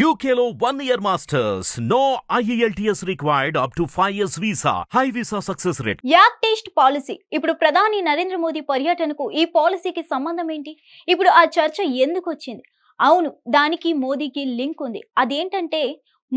యూకేలో one year masters no IELTS required up to five years visa high visa success rate యాప్ టేస్ట్ policy ఇప్పుడు ప్రధాని నరేంద్ర మోదీ పర్యటనకు ఈ పాలసీకి సంబంధం ఏంటి ఇప్పుడు ఆ చర్చ ఎందుకు వచ్చింది అవును దానికి మోదీకి లింక్ ఉంది అదేంటంటే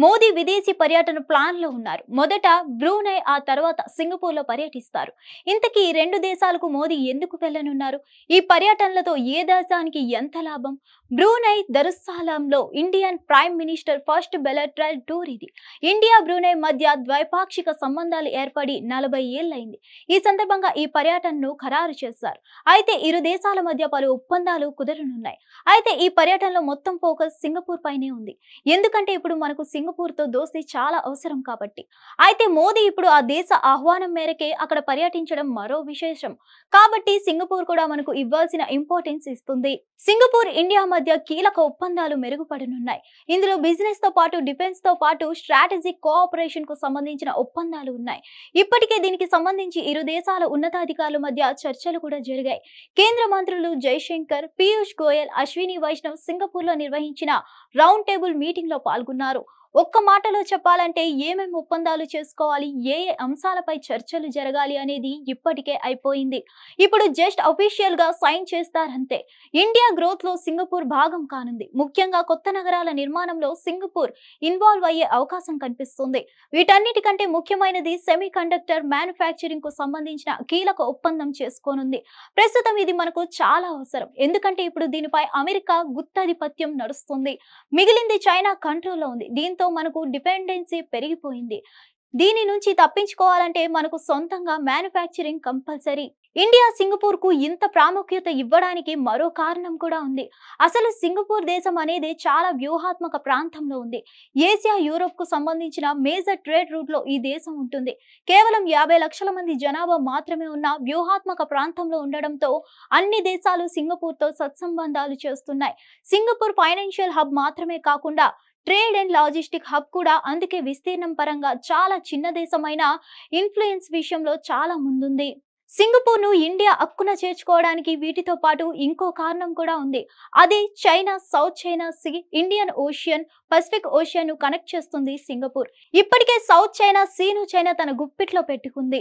మోదీ విదేశీ పర్యటన ప్లాన్ లో ఉన్నారు మొదట బ్రూనై ఆ తర్వాత సింగపూర్ లో పర్యటిస్తారు ఇంతకీ ఈ రెండు దేశాలకు మోదీ ఎందుకు వెళ్లనున్నారు ఈ పర్యటనలతో ఏ దేశానికి ఎంత లాభం బ్రూనై దరుస్సాలంలో Indian prime minister first bilateral tour ఇది ఇండియా బ్రూనై మధ్య ద్వైపాక్షిక సంబంధాలు ఏర్పడి నలభై ఏళ్ళైంది ఈ సందర్భంగా ఈ పర్యటనను ఖరారు చేస్తారు అయితే ఇరు దేశాల మధ్య పలు ఒప్పందాలు కుదరనున్నాయి అయితే ఈ పర్యటనలో మొత్తం ఫోకస్ సింగపూర్ పైనే ఉంది ఎందుకంటే ఇప్పుడు మనకు సింగపూర్తో దోస్తీ చాలా అవసరం కాబట్టి అయితే మోదీ ఇప్పుడు ఆ దేశ ఆహ్వానం మేరకే అక్కడ పర్యటించడం మరో విశేషం కాబట్టి సింగపూర్ కూడా మనకు ఇవ్వాల్సిన ఇంపార్టెన్స్ ఇస్తుంది సింగపూర్ ఇండియా మధ్య కీలక ఒప్పందాలు మెరుగుపడనున్నాయి ఇందులో బిజినెస్ తో పాటు డిఫెన్స్ తో పాటు స్ట్రాటజిక్ కోఆపరేషన్ కు సంబంధించిన ఒప్పందాలు ఉన్నాయి ఇప్పటికే దీనికి సంబంధించి ఇరు దేశాల ఉన్నతాధికారుల మధ్య చర్చలు కూడా జరిగాయి కేంద్ర మంత్రులు జైశంకర్ పీయూష్ గోయల్ అశ్విని వైష్ణవ్ సింగపూర్ లో నిర్వహించిన రౌండ్ టేబుల్ మీటింగ్ లో పాల్గొన్నారు ఒక్క మాటలో చెప్పాలంటే ఏమేమి ఒప్పందాలు చేసుకోవాలి ఏ ఏ అంశాలపై చర్చలు జరగాలి అనేది ఇప్పటికే అయిపోయింది ఇప్పుడు జస్ట్ అఫీషియల్ గా సైన్ చేస్తారంతే ఇండియా గ్రోత్ లో సింగపూర్ భాగం కానుంది ముఖ్యంగా కొత్త నగరాల నిర్మాణంలో సింగపూర్ ఇన్వాల్వ్ అయ్యే అవకాశం కనిపిస్తుంది వీటన్నిటికంటే ముఖ్యమైనది సెమీ కండక్టర్ మ్యానుఫ్యాక్చరింగ్ కు సంబంధించిన కీలక ఒప్పందం చేసుకోనుంది ప్రస్తుతం ఇది మనకు చాలా అవసరం ఎందుకంటే ఇప్పుడు దీనిపై అమెరికా గుత్తాధిపత్యం నడుస్తుంది మిగిలింది చైనా కంట్రోల్లో ఉంది దీంతో దీంతో మనకు డిపెండెన్సీ పెరిగిపోయింది దీని నుంచి తప్పించుకోవాలంటే మనకు సొంతంగా మ్యానుఫ్యాక్చరింగ్ కంపల్సరీ ఇండియా సింగపూర్ కు ఇంత ప్రాముఖ్యత ఇవ్వడానికి మరో కారణం కూడా ఉంది అసలు సింగపూర్ దేశం అనేది చాలా వ్యూహాత్మక ప్రాంతంలో ఉంది ఏసియా యూరోప్ కు సంబంధించిన మేజర్ ట్రేడ్ రూట్ లో ఈ దేశం ఉంటుంది కేవలం యాభై లక్షల మంది జనాభా మాత్రమే ఉన్న వ్యూహాత్మక ప్రాంతంలో ఉండడంతో అన్ని దేశాలు సింగపూర్ తో సత్సంబంధాలు చేస్తున్నాయి సింగపూర్ ఫైనాన్షియల్ హబ్ మాత్రమే కాకుండా ట్రేడ్ అండ్ లాజిస్టిక్ హబ్ కూడా అందుకే విస్తీర్ణం పరంగా చాలా చిన్న దేశమైన ఇన్ఫ్లుయెన్స్ విషయంలో చాలా ముందుంది సింగపూర్ ను ఇండియా అక్కున చేర్చుకోవడానికి వీటితో పాటు ఇంకో కారణం కూడా ఉంది అది China south China sea Indian ocean Pacific ocean ను కనెక్ట్ చేస్తుంది సింగపూర్ ఇప్పటికే సౌత్ చైనా సీను చైనా తన గుప్పిట్లో పెట్టుకుంది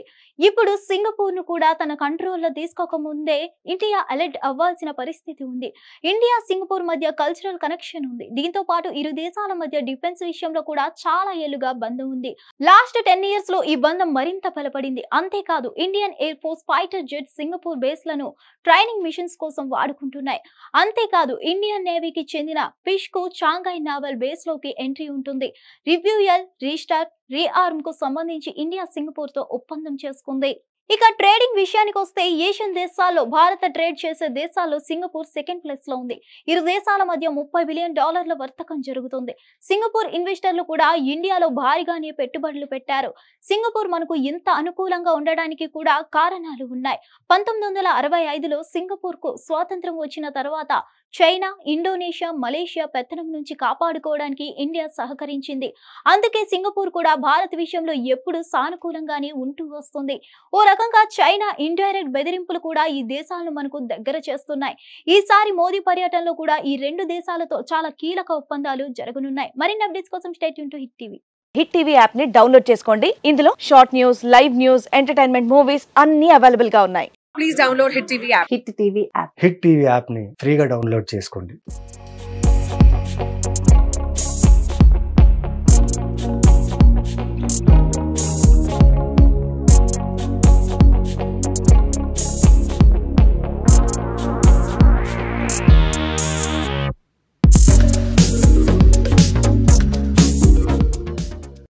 ఇప్పుడు సింగపూర్ ను కూడా తన కంట్రోల్లో తీసుకోకముందే ఇండియా అలర్ట్ అవ్వాల్సిన పరిస్థితి ఉంది ఇండియా సింగపూర్ మధ్య కల్చరల్ కనెక్షన్ ఉంది దీంతో పాటు ఇరు దేశాల మధ్య డిఫెన్స్ విషయంలో కూడా చాలా ఏళ్లుగా బంధం ఉంది లాస్ట్ టెన్ ఇయర్స్ లో ఈ బంధం మరింత బలపడింది అంతేకాదు Indian air force fighter jet Singapore బేస్లను ట్రైనింగ్ మిషన్స్ కోసం వాడుకుంటున్నాయి అంతేకాదు ఇండియన్ నేవీకి చెందిన పిష్కు చాంగాయ్ నావల్ లోకి ఎంట్రీ ఉంటుంది రివ్యూయల్ రీస్టార్ రీఆర్మ్ కు సంబంధించి ఇండియా సింగపూర్ తో ఒప్పందం చేసుకుంది ఇక ట్రేడింగ్ విషయానికి వస్తే ఏషియన్ దేశాల్లో భారత ట్రేడ్ చేసే దేశాల్లో సింగపూర్ సెకండ్ ప్లేస్ లో ఉంది ఇరు దేశాల మధ్య ముప్పై బిలియన్ డాలర్ల వర్తకం జరుగుతుంది సింగపూర్ ఇన్వెస్టర్లు కూడా ఇండియాలో భారీగానే పెట్టుబడులు పెట్టారు సింగపూర్ మనకు ఇంత అనుకూలంగా ఉండడానికి కూడా కారణాలు ఉన్నాయి పంతొమ్మిది వందల అరవై ఐదులో సింగపూర్ కు స్వాతంత్రం వచ్చిన తర్వాత చైనా ఇండోనేషియా మలేషియా పెత్తనం నుంచి కాపాడుకోవడానికి ఇండియా సహకరించింది అందుకే సింగపూర్ కూడా భారత్ విషయంలో ఎప్పుడు సానుకూలంగానే ఉంటూ వస్తుంది ఓ సగంగా చైనా ఇండైరెక్ట్ బెదిరింపులు కూడా ఈ దేశాలను మనకు దగ్గర చేస్తున్నాయి ఈసారి మోదీ పర్యటనలో కూడా ఈ రెండు దేశాలతో చాలా కీలక ఒప్పందాలు జరగనున్నాయి మరిన్ని అప్డేట్స్ కోసం state to Hit TV Hit TV app ని డౌన్లోడ్ చేసుకోండి ఇందులో short news live news entertainment movies అన్ని అవైలబుల్ గా ఉన్నాయి please download Hit TV app Hit TV app Hit TV app ని ఫ్రీగా డౌన్లోడ్ చేసుకోండి